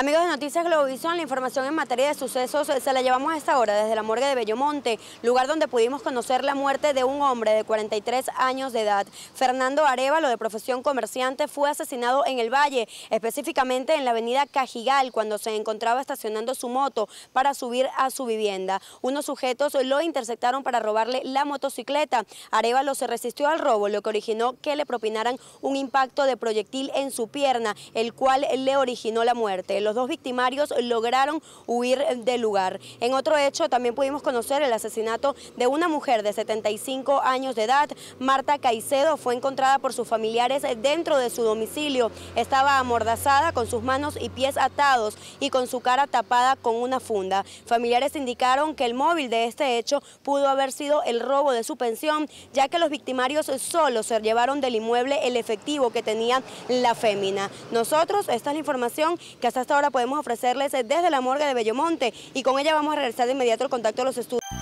Amigos de Noticias Globovisión, la información en materia de sucesos eh, se la llevamos a esta hora desde la morgue de Bellomonte, lugar donde pudimos conocer la muerte de un hombre de 43 años de edad. Fernando Arevalo, de profesión comerciante, fue asesinado en el Valle, específicamente en la avenida Cajigal, cuando se encontraba estacionando su moto para subir a su vivienda. Unos sujetos lo interceptaron para robarle la motocicleta. Arevalo se resistió al robo, lo que originó que le propinaran un impacto de proyectil en su pierna, el cual le originó la muerte los dos victimarios lograron huir del lugar. En otro hecho también pudimos conocer el asesinato de una mujer de 75 años de edad, Marta Caicedo, fue encontrada por sus familiares dentro de su domicilio. Estaba amordazada con sus manos y pies atados y con su cara tapada con una funda. Familiares indicaron que el móvil de este hecho pudo haber sido el robo de su pensión, ya que los victimarios solo se llevaron del inmueble el efectivo que tenía la fémina. Nosotros, esta es la información que hasta ahora podemos ofrecerles eh, desde la morgue de Bellomonte y con ella vamos a regresar de inmediato el contacto de los estudios.